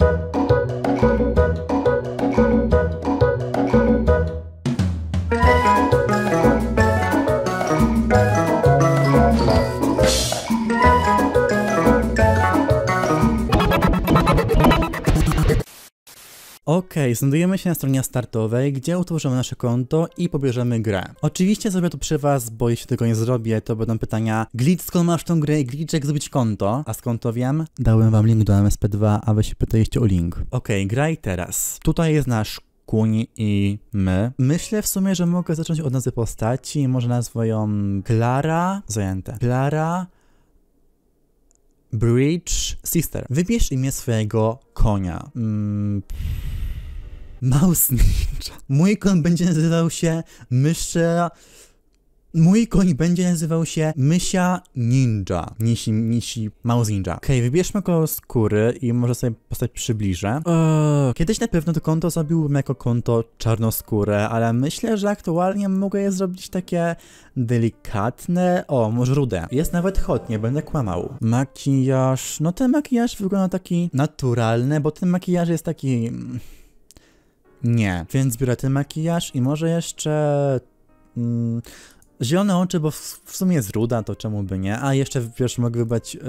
you Okej, okay, znajdujemy się na stronie startowej, gdzie utworzymy nasze konto i pobierzemy grę. Oczywiście zrobię to przy was, bo jeśli tego nie zrobię, to będą pytania Glitch, skąd masz tą grę i Glitch, jak zrobić konto? A skąd to wiem? Dałem wam link do MSP2, a wy się pytaliście o link. Okej, okay, graj teraz. Tutaj jest nasz Kuń i my. Myślę w sumie, że mogę zacząć od nazwy postaci. Może nazwę ją Klara. Zajęte. Klara Bridge Sister. Wybierz imię swojego konia. Mm. Mouse Ninja. Mój koń będzie nazywał się Mysza... Mój koń będzie nazywał się Mysia Ninja. Nisi, Nisi Mouse Ninja. Okej, okay, wybierzmy kolor skóry i może sobie postać przybliżę. Eee, kiedyś na pewno to konto zrobiłbym jako konto czarnoskóre, ale myślę, że aktualnie mogę je zrobić takie delikatne. O, może rude. Jest nawet hot, nie będę kłamał. Makijaż. No ten makijaż wygląda taki naturalny, bo ten makijaż jest taki mm, nie. Więc biorę ten makijaż i może jeszcze... Mm, zielone oczy, bo w, w, sumie jest ruda, to czemu by nie? A jeszcze wiesz, mogę wybrać yy,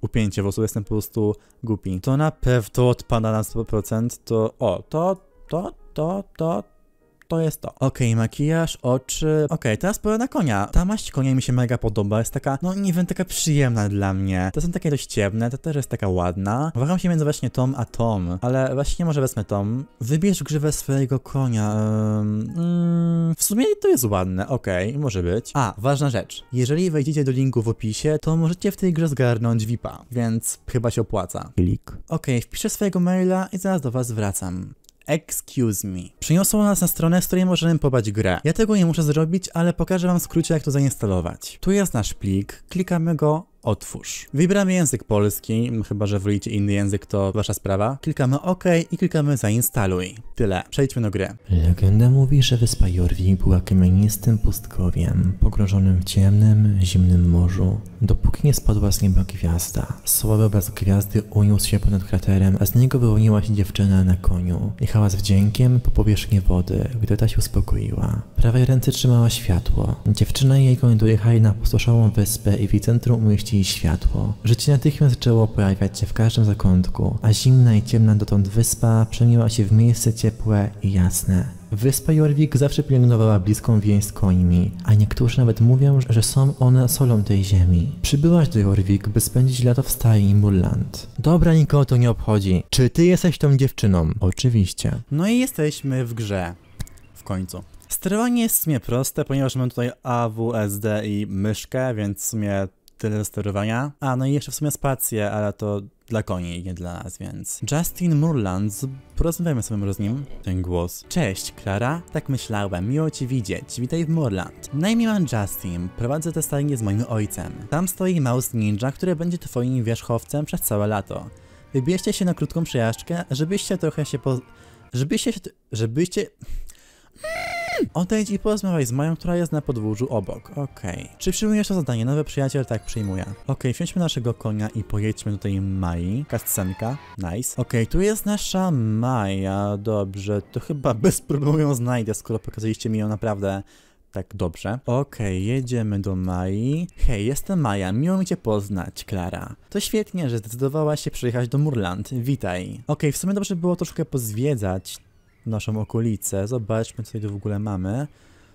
upięcie włosów, jestem po prostu głupi. To na pewno odpada na 100%, to o, to, to, to, to, to jest to. Okej, okay, makijaż, oczy. Okej, okay, teraz powiem na konia. Ta maść konia mi się mega podoba. Jest taka, no nie wiem, taka przyjemna dla mnie. To są takie dość ciemne, to też jest taka ładna. Uważam się między właśnie Tom a Tom, ale właśnie może wezmę Tom. Wybierz grzywę swojego konia. Um, mm, w sumie to jest ładne, okej, okay, może być. A, ważna rzecz. Jeżeli wejdziecie do linku w opisie, to możecie w tej grze zgarnąć VIPa, więc chyba się opłaca. Klik. Okej, okay, wpiszę swojego maila i zaraz do was wracam. Excuse me. Przyniosło nas na stronę, z której możemy pobać grę. Ja tego nie muszę zrobić, ale pokażę wam w skrócie jak to zainstalować. Tu jest nasz plik, klikamy go otwórz. Wybieramy język polski, chyba że wolicie inny język, to wasza sprawa. Klikamy OK i klikamy zainstaluj. Tyle, przejdźmy do gry. Legenda mówi, że wyspa Jorvik była kamienistym pustkowiem, pogrążonym w ciemnym, zimnym morzu. Dopóki nie spadła z nieba gwiazda. Słaby obraz gwiazdy uniósł się ponad kraterem, a z niego wyłoniła się dziewczyna na koniu. Jechała z wdziękiem po powierzchni wody, gdy ta się uspokoiła. Prawej ręce trzymała światło. Dziewczyna i jej koń dojechali na pustoszałą wyspę i w jej centrum umieścili i światło. Życie natychmiast zaczęło pojawiać się w każdym zakątku, a zimna i ciemna dotąd wyspa przemieniła się w miejsce ciepłe i jasne. Wyspa Jorvik zawsze pielęgnowała bliską więź z końmi, a niektórzy nawet mówią, że są one solą tej ziemi. Przybyłaś do Jorvik, by spędzić lato w stajni Mulland. Dobra, nikogo to nie obchodzi. Czy ty jesteś tą dziewczyną? Oczywiście. No i jesteśmy w grze. W końcu. Sterowanie jest w sumie proste, ponieważ mam tutaj AWSD i myszkę, więc w sumie tyle do sterowania. A, no i jeszcze w sumie spacje, ale to dla koni, nie dla nas, więc... Justin Murland, porozmawiajmy sobie z nim. Ten głos. Cześć, Klara. Tak myślałem, miło cię widzieć. Witaj w Murland. Na imię mam Justin, prowadzę testowanie z moim ojcem. Tam stoi Mouse Ninja, który będzie twoim wierzchowcem przez całe lato. Wybierzcie się na krótką przejażdżkę, żebyście trochę się po... Żebyście się... Żebyście... Odejdź i porozmawiaj z Mają, która jest na podwórzu obok. Okej. Okay. Czy przyjmujesz to zadanie? Nowy przyjaciel? Tak, przyjmuję. Okej, okay, wsiądźmy naszego konia i pojedźmy do tej Mai. Kascenka. Nice. Okej, okay, tu jest nasza Maja. Dobrze, to chyba bez problemu ją znajdę, skoro pokazaliście mi ją naprawdę tak dobrze. Okej, okay, jedziemy do Mai. Hej, jestem Maja, miło mi cię poznać, Klara. To świetnie, że zdecydowałaś się przyjechać do Murland, witaj. Okej, okay, w sumie dobrze było troszkę pozwiedzać naszą okolicę. Zobaczmy, co tu w ogóle mamy.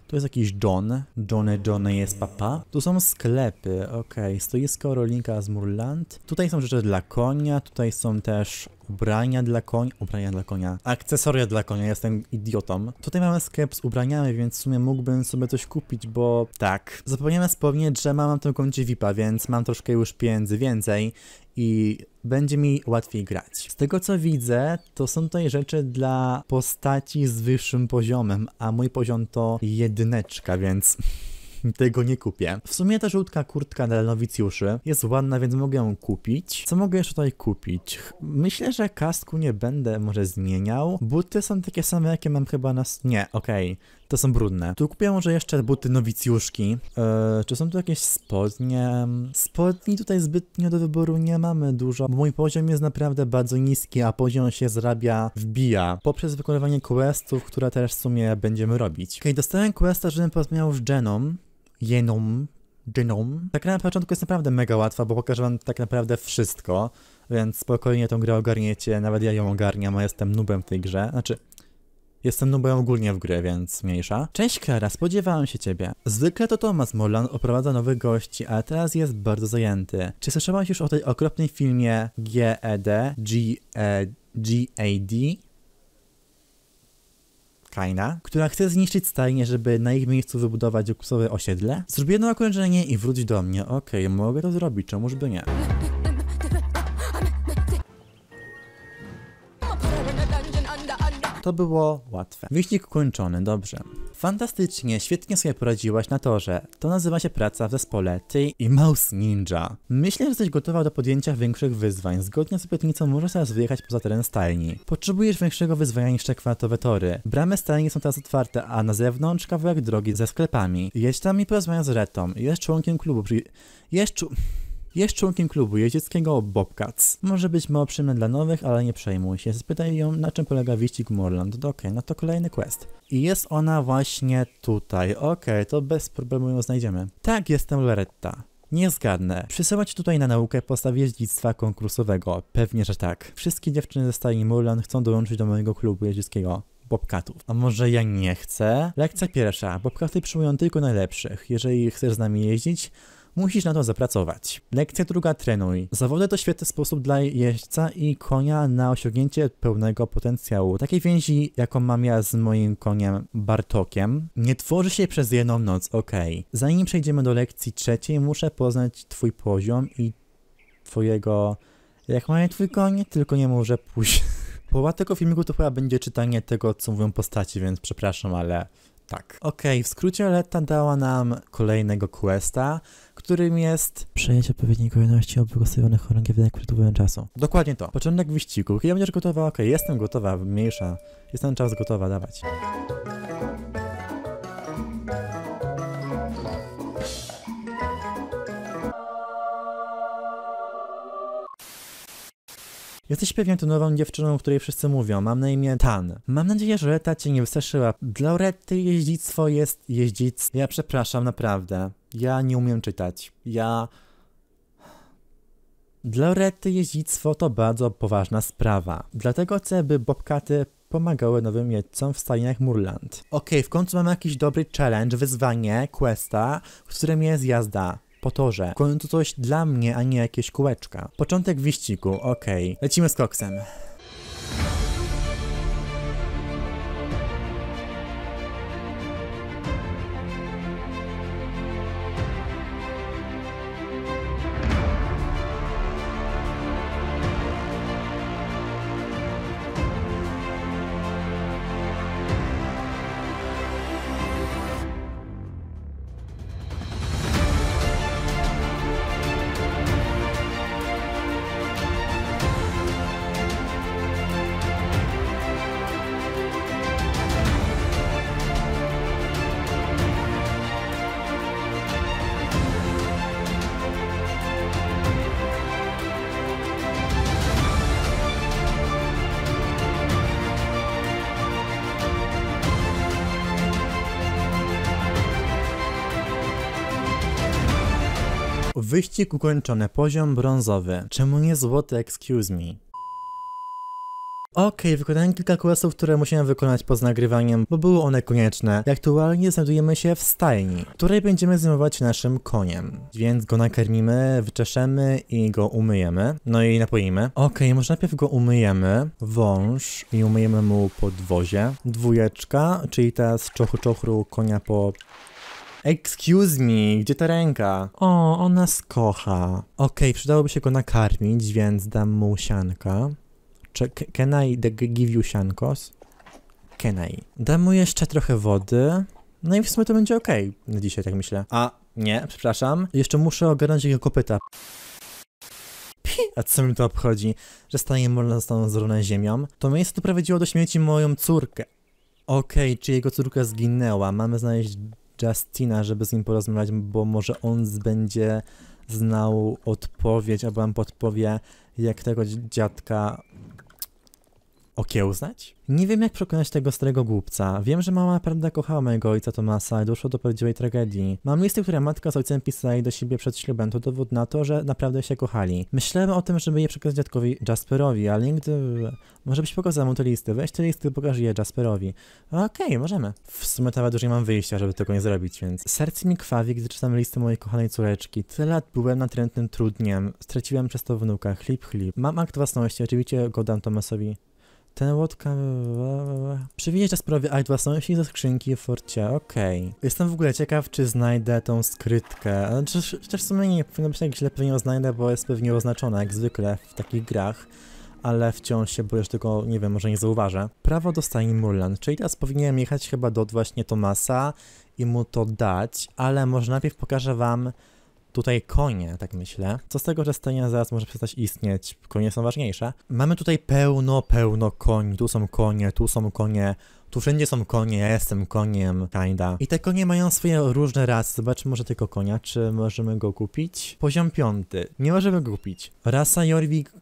Tu jest jakiś John. Johnny, Johnny jest papa. Tu są sklepy, okej. Okay. Stoisko rolnika z Murland. Tutaj są rzeczy dla konia, tutaj są też ubrania dla konia. Ubrania dla konia. Akcesoria dla konia, jestem idiotą. Tutaj mamy sklep z ubraniami, więc w sumie mógłbym sobie coś kupić, bo tak. Zapomniałem wspomnieć, że mam w tym koncie VIP-a, więc mam troszkę już pieniędzy więcej i będzie mi łatwiej grać. Z tego co widzę, to są to rzeczy dla postaci z wyższym poziomem, a mój poziom to jedyneczka, więc tego nie kupię. W sumie ta żółtka kurtka dla nowicjuszy jest ładna, więc mogę ją kupić. Co mogę jeszcze tutaj kupić? Myślę, że kasku nie będę może zmieniał. Buty są takie same, jakie mam chyba na... Nie, okej. Okay to są brudne. Tu kupię może jeszcze buty nowicjuszki. Eee, czy są tu jakieś spodnie? Spodni tutaj zbytnio do wyboru nie mamy dużo, bo mój poziom jest naprawdę bardzo niski, a poziom się zarabia, wbija poprzez wykonywanie questów, które też w sumie będziemy robić. Okej, okay, dostałem questa, żebym porozmawiał z Jeną. Jeną, Genom. Tak gra na początku jest naprawdę mega łatwa, bo pokażę wam tak naprawdę wszystko, więc spokojnie tą grę ogarniecie, nawet ja ją ogarniam, a jestem nubem w tej grze. Znaczy, Jestem nubem ogólnie w grę, więc mniejsza. Cześć Klara, spodziewałem się ciebie. Zwykle to Thomas Morland oprowadza nowych gości, ale teraz jest bardzo zajęty. Czy słyszałaś już o tej okropnej filmie GED? E D? Kaina, która chce zniszczyć stajnie, żeby na ich miejscu wybudować luksusowe osiedle? Zrób jedno okrężenie i wróć do mnie. Okej, okay, mogę to zrobić, czemuż by nie? To było łatwe. Wyścig kończony, dobrze. Fantastycznie, świetnie sobie poradziłaś na torze. To nazywa się praca w zespole Ty i Mouse Ninja. Myślę, że jesteś gotowa do podjęcia większych wyzwań. Zgodnie z obietnicą możesz teraz wyjechać poza teren stajni. Potrzebujesz większego wyzwania niż te kwadratowe tory. Bramy stajni są teraz otwarte, a na zewnątrz kawałek drogi ze sklepami. Jedź tam i porozmawiaj z Retą. Jest członkiem klubu, przy... Jest czu... Jest członkiem klubu jeździeckiego Bobcats. Może być małoprzymem dla nowych, ale nie przejmuj się. Spytaj ją, na czym polega wyścig Morland. Okej, okay, no to kolejny quest. I jest ona właśnie tutaj. Okej, okay, to bez problemu ją znajdziemy. Tak, jestem Loretta. Nie zgadnę. Przysyłać tutaj na naukę postaw jeździctwa konkursowego. Pewnie, że tak. Wszystkie dziewczyny ze stajni Murland chcą dołączyć do mojego klubu jeździeckiego. Bobkatów. A może ja nie chcę? Lekcja pierwsza. Bobkaty przyjmują tylko najlepszych. Jeżeli chcesz z nami jeździć, Musisz na to zapracować. Lekcja druga trenuj. Zawody to świetny sposób dla jeźdźca i konia na osiągnięcie pełnego potencjału. Takiej więzi, jaką mam ja z moim koniem Bartokiem, nie tworzy się przez jedną noc, ok. Zanim przejdziemy do lekcji trzeciej, muszę poznać twój poziom i twojego... Jak ma twój koń? Tylko nie może pójść. Połowa tego filmiku to chyba będzie czytanie tego, co mówią postaci, więc przepraszam, ale... Tak. Okej, okay, w skrócie Letta dała nam kolejnego questa, którym jest przejęcie odpowiedniej kolejności obgłosowanych chorągiew na krytowym czasu. Dokładnie to. Początek wyścigu. Kiedy będziesz gotowa? Okej, okay, jestem gotowa, mniejsza. jestem czas gotowa, dawać. Jesteś pewien tą nową dziewczyną, o której wszyscy mówią. Mam na imię Tan. Mam nadzieję, że ta cię nie wystraszyła. Dla Lorety jeździctwo jest jeździc. Ja przepraszam, naprawdę. Ja nie umiem czytać. Ja... Dla Lorety jeździctwo to bardzo poważna sprawa. Dlatego chcę, by bobkaty pomagały nowym jedcom w stajniach Murland. Okej, okay, w końcu mamy jakiś dobry challenge, wyzwanie, questa, w którym jest jazda po torze. W końcu coś dla mnie, a nie jakieś kółeczka. Początek wyścigu, okej. Okay. Lecimy z koksem. Wyścig ukończony, poziom brązowy. Czemu nie złoty, excuse me? Okej, okay, wykonałem kilka questów, które musiałem wykonać poza nagrywaniem, bo były one konieczne. I aktualnie znajdujemy się w stajni, której będziemy zajmować naszym koniem. Więc go nakarmimy, wyczeszemy i go umyjemy. No i napoimy. Okej, okay, może najpierw go umyjemy. Wąż i umyjemy mu podwozie. Dwójeczka, czyli ta z czochru czochru konia po Excuse me, gdzie ta ręka? O, ona skocha. Okej, okay, przydałoby się go nakarmić, więc dam mu sianka. Czy can I give you siankos? Can I? Dam mu jeszcze trochę wody. No i w sumie to będzie ok na dzisiaj, tak myślę. A, nie, przepraszam. Jeszcze muszę ogarnąć jego kopyta. Pi, a co mi to obchodzi? Że stanie można zostaną zrównane ziemią? To miejsce doprowadziło do śmierci moją córkę. Okej, okay, czy jego córka zginęła? Mamy znaleźć Justina, żeby z nim porozmawiać, bo może on będzie znał odpowiedź, albo nam podpowie, jak tego dziadka okiełznać? Nie wiem, jak przekonać tego starego głupca. Wiem, że mama naprawdę kochała mojego ojca Tomasa i doszło do prawdziwej tragedii. Mam listy, które matka z ojcem pisali do siebie przed ślubem. To dowód na to, że naprawdę się kochali. Myślałem o tym, żeby je przekazać dziadkowi Jasperowi, ale nigdy... Może byś pokazał mu te listy. Weź te listy, pokaż je Jasperowi. Okej, okay, możemy. W sumie nawet już nie mam wyjścia, żeby tego nie zrobić, więc... Serce mi krwawi, gdy czytam listy mojej kochanej córeczki. Tyle lat byłem natrętnym trudniem. Straciłem przez to wnuka. Chlip, chlip. Mam akt własności, oczywiście go dam Tomasowi ten łódka... Przywieźć sprawie aktwa sąsi ze skrzynki w forcie, okej. Okay. Jestem w ogóle ciekaw, czy znajdę tą skrytkę. Chociaż, też w sumie nie powinno być tak źle, pewnie ją znajdę, bo jest pewnie oznaczona, jak zwykle w takich grach. Ale wciąż się boję, że tylko, nie wiem, może nie zauważę. Prawo do stajni Murland, czyli teraz powinienem jechać chyba do właśnie Tomasa i mu to dać, ale może najpierw pokażę wam Tutaj konie, tak myślę. Co z tego, że scena zaraz może przestać istnieć? Konie są ważniejsze. Mamy tutaj pełno, pełno koni. Tu są konie, tu są konie. Tu wszędzie są konie, ja jestem koniem, kinda. I te konie mają swoje różne rasy. Zobaczmy może tylko konia, czy możemy go kupić. Poziom piąty. Nie możemy go kupić. Rasa Jorwik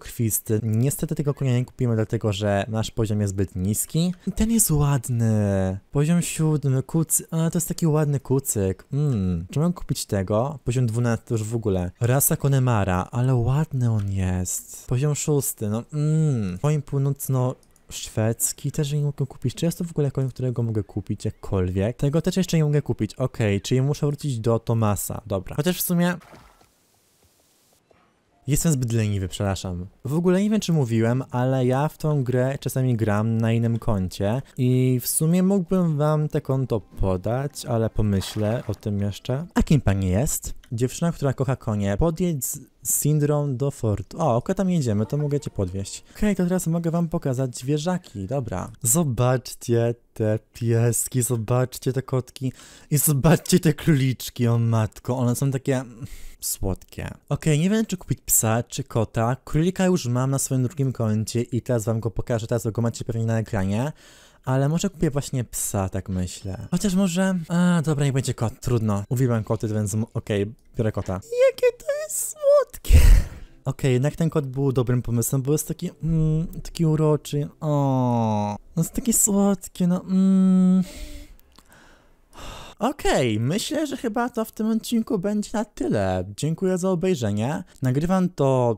krwisty, Niestety tego konia nie kupimy, dlatego że nasz poziom jest zbyt niski. Ten jest ładny. Poziom siódmy, kucy... A, to jest taki ładny kucyk. Mmm, czy mam kupić tego? Poziom dwunasty już w ogóle. Rasa Konemara, ale ładny on jest. Poziom szósty, no mmm. Moim północno szwedzki też nie mogę kupić. Czy jest to w ogóle koń, którego mogę kupić jakkolwiek? Tego też jeszcze nie mogę kupić. Okej, okay, czyli muszę wrócić do Tomasa. Dobra. Chociaż w sumie... Jestem zbyt leniwy, przepraszam. W ogóle nie wiem, czy mówiłem, ale ja w tą grę czasami gram na innym koncie i w sumie mógłbym wam te konto podać, ale pomyślę o tym jeszcze. A kim pani jest? Dziewczyna, która kocha konie, podjedź syndrom do Fort. O, ok, tam jedziemy, to mogę cię podwieźć. Okej, okay, to teraz mogę wam pokazać wieżaki, dobra. Zobaczcie te pieski, zobaczcie te kotki i zobaczcie te króliczki, o matko, one są takie słodkie. Okej, okay, nie wiem czy kupić psa czy kota, królika już mam na swoim drugim koncie i teraz wam go pokażę, teraz go macie pewnie na ekranie ale może kupię właśnie psa, tak myślę. Chociaż może... A, dobra, nie będzie kot, trudno. Uwielbiam koty, więc okej, okay, biorę kota. Jakie to jest słodkie! Okej, okay, jednak ten kot był dobrym pomysłem, bo jest taki, mm, taki uroczy. O, no jest taki słodki, no mm. Okej, okay, myślę, że chyba to w tym odcinku będzie na tyle. Dziękuję za obejrzenie. Nagrywam to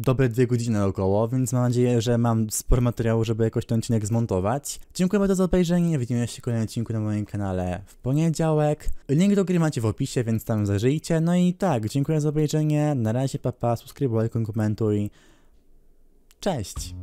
dobre dwie godziny około, więc mam nadzieję, że mam sporo materiału, żeby jakoś ten odcinek zmontować. Dziękuję bardzo za obejrzenie, widzimy się w kolejnym odcinku na moim kanale w poniedziałek. Link do gry macie w opisie, więc tam zażyjcie. No i tak, dziękuję za obejrzenie, na razie papa, pa, subskrybuj, komentuj. Cześć!